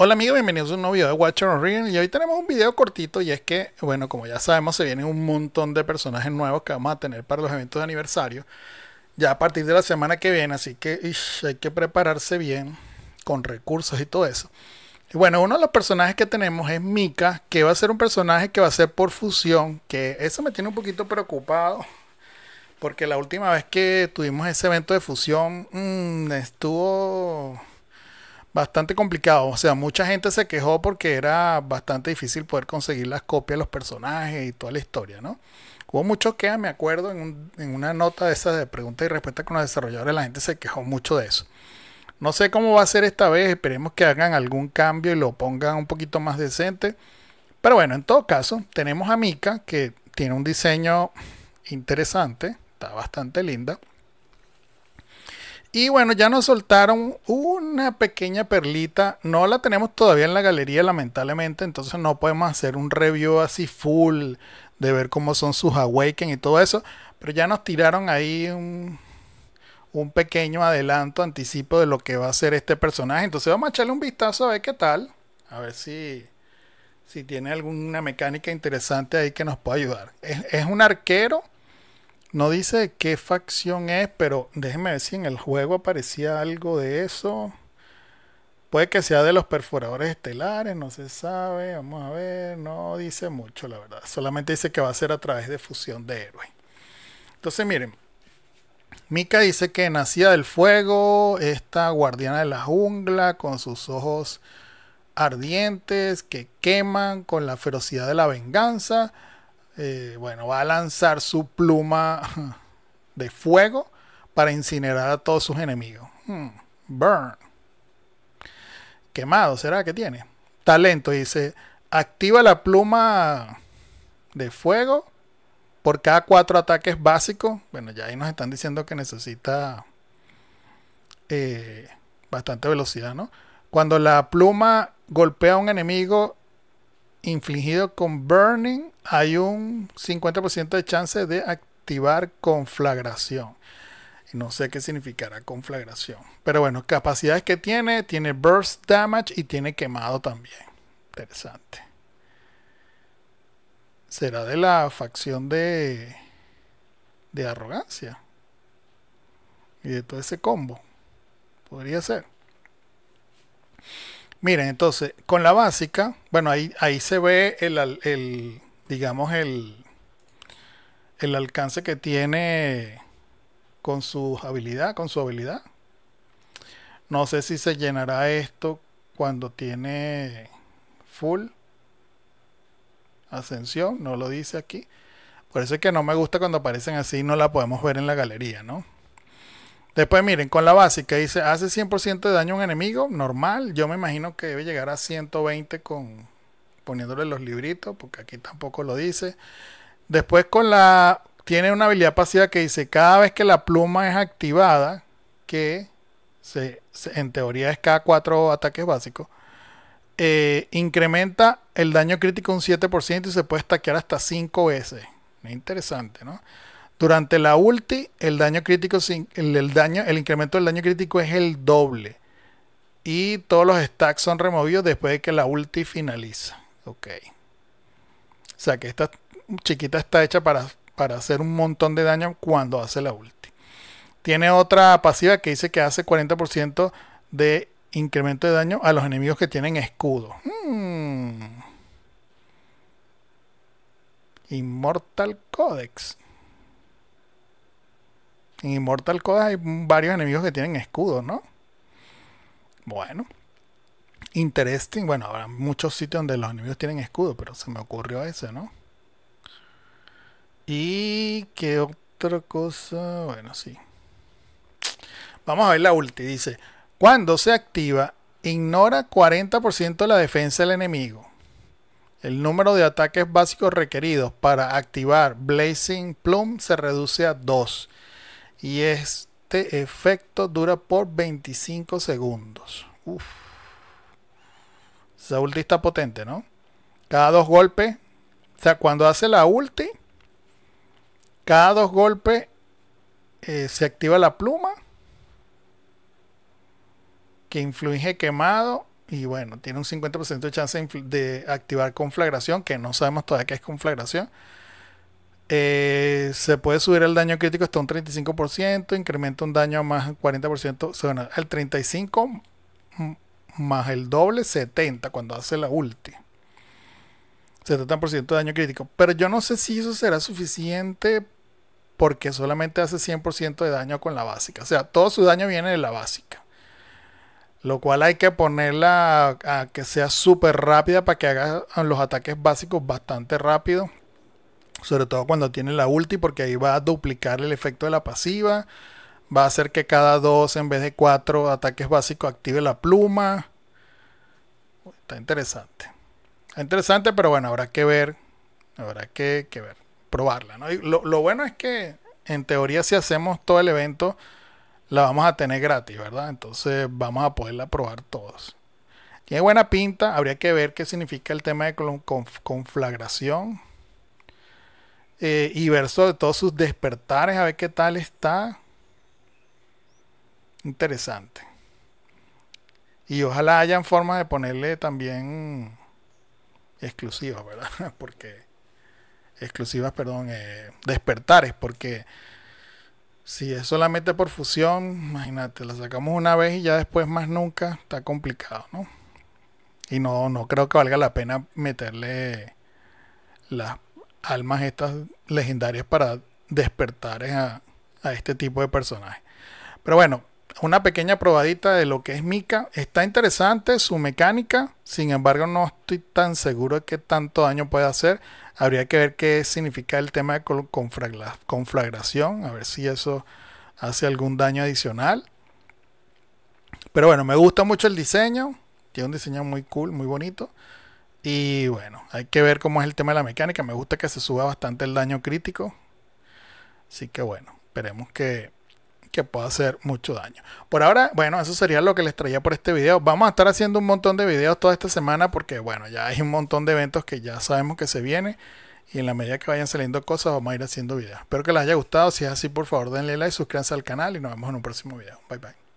Hola amigos, bienvenidos a un nuevo video de Watcher on Ring, y hoy tenemos un video cortito y es que, bueno, como ya sabemos se vienen un montón de personajes nuevos que vamos a tener para los eventos de aniversario ya a partir de la semana que viene, así que hay que prepararse bien con recursos y todo eso. Y bueno, uno de los personajes que tenemos es Mika, que va a ser un personaje que va a ser por fusión, que eso me tiene un poquito preocupado porque la última vez que tuvimos ese evento de fusión mm, estuvo bastante complicado. O sea, mucha gente se quejó porque era bastante difícil poder conseguir las copias de los personajes y toda la historia, ¿no? Hubo muchos que, me acuerdo, en, una nota de esas de pregunta y respuesta con los desarrolladores, la gente se quejó mucho de eso. No sé cómo va a ser esta vez, esperemos que hagan algún cambio y lo pongan un poquito más decente. Pero bueno, en todo caso, tenemos a Mika, que tiene un diseño interesante, está bastante linda. Y bueno, ya nos soltaron una pequeña perlita. No la tenemos todavía en la galería, lamentablemente. Entonces no podemos hacer un review así full de ver cómo son sus Awaken y todo eso. Pero ya nos tiraron ahí un, pequeño adelanto, anticipo de lo que va a ser este personaje. Entonces vamos a echarle un vistazo a ver qué tal. A ver si, si tiene alguna mecánica interesante ahí que nos pueda ayudar. es un arquero no dice qué facción es, pero déjenme ver si en el juego aparecía algo de eso. Puede que sea de los perforadores estelares, no se sabe. Vamos a ver, no dice mucho, la verdad. Solamente dice que va a ser a través de fusión de héroe. Entonces, miren. Mika dice que nacía del fuego, esta guardiana de la jungla, con sus ojos ardientes que queman con la ferocidad de la venganza. Eh, bueno, va a lanzar su pluma de fuego para incinerar a todos sus enemigos. Hmm, burn. Quemado, ¿será que tiene? Talento, dice, activa la pluma de fuego por cada cuatro ataques básicos. Bueno, ya ahí nos están diciendo que necesita eh, bastante velocidad, ¿no? Cuando la pluma golpea a un enemigo, infligido con burning hay un 50% de chance de activar conflagración. No sé qué significará conflagración. Pero bueno, capacidades que tiene, tiene burst damage y tiene quemado también. Interesante. Será de la facción de de arrogancia y de todo ese combo. Podría ser. Miren, entonces, con la básica, bueno, ahí, ahí se ve el, el digamos, el, el alcance que tiene con su habilidad, con su habilidad. No sé si se llenará esto cuando tiene full ascensión, no lo dice aquí. Por eso es que no me gusta cuando aparecen así, no la podemos ver en la galería, ¿no? Después miren, con la básica dice, hace 100% de daño a un enemigo, normal. Yo me imagino que debe llegar a 120 con poniéndole los libritos, porque aquí tampoco lo dice. Después con la, tiene una habilidad pasiva que dice, cada vez que la pluma es activada, que se, en teoría es cada cuatro ataques básicos, eh, incrementa el daño crítico un 7% y se puede stackear hasta 5 veces. Interesante, ¿no? Durante la ulti, el daño crítico el, incremento del daño crítico es el doble. Y todos los stacks son removidos después de que la ulti finaliza. Ok. O sea que esta chiquita está hecha para, hacer un montón de daño cuando hace la ulti. Tiene otra pasiva que dice que hace 40% de incremento de daño a los enemigos que tienen escudo. Hmm. Immortal Codex. En Immortal Code hay varios enemigos que tienen escudo, ¿no? Bueno. Interesting. Bueno, habrá muchos sitios donde los enemigos tienen escudo, pero se me ocurrió ese, ¿no? Y qué otra cosa. Bueno, sí. Vamos a ver la ulti. Dice, cuando se activa, ignora 40% la defensa del enemigo. El número de ataques básicos requeridos para activar Blazing Plum se reduce a 2 y este efecto dura por 25 segundos. Uf. Esa ulti está potente, ¿no? Cada dos golpes. O sea, cuando hace la ulti, cada dos golpes eh, se activa la pluma que influye quemado y bueno, tiene un 50% de chance de, de activar conflagración, que no sabemos todavía qué es conflagración. Eh, se puede subir el daño crítico hasta un 35%, incrementa un daño más 40%, suena al 35% más el doble 70% cuando hace la ulti. 70% de daño crítico. Pero yo no sé si eso será suficiente porque solamente hace 100% de daño con la básica. O sea, todo su daño viene de la básica. Lo cual hay que ponerla a, a que sea súper rápida para que haga los ataques básicos bastante rápido. Sobre todo cuando tiene la ulti, porque ahí va a duplicar el efecto de la pasiva. Va a hacer que cada dos en vez de cuatro ataques básicos active la pluma. Está interesante. Está interesante, pero bueno, habrá que ver. Habrá que, que ver. Probarla. ¿no? lo, lo bueno es que en teoría si hacemos todo el evento, la vamos a tener gratis, ¿verdad? Entonces vamos a poderla probar todos. Tiene buena pinta, habría que ver qué significa el tema de conflagración. Eh, y ver de todos sus despertares, a ver qué tal está. Interesante. Y ojalá hayan formas de ponerle también exclusivas, ¿verdad? Porque exclusivas, perdón, eh, despertares, porque si es solamente por fusión, imagínate, la sacamos una vez y ya después más nunca, está complicado, ¿no? Y no, no creo que valga la pena meterle las almas estas legendarias para despertar a, este tipo de personajes. Pero bueno, una pequeña probadita de lo que es Mika. Está interesante su mecánica, sin embargo no estoy tan seguro de qué tanto daño puede hacer. Habría que ver qué significa el tema de conflagración, a ver si eso hace algún daño adicional. Pero bueno, me gusta mucho el diseño, tiene un diseño muy cool, muy bonito. Y bueno, hay que ver cómo es el tema de la mecánica. Me gusta que se suba bastante el daño crítico. Así que bueno, esperemos que, pueda hacer mucho daño. Por ahora, bueno, eso sería lo que les traía por este video. Vamos a estar haciendo un montón de videos toda esta semana porque, bueno, ya hay un montón de eventos que ya sabemos que se viene. Y en la medida que vayan saliendo cosas, vamos a ir haciendo videos. Espero que les haya gustado. Si es así, por favor, denle like, suscríbanse al canal y nos vemos en un próximo video. Bye bye.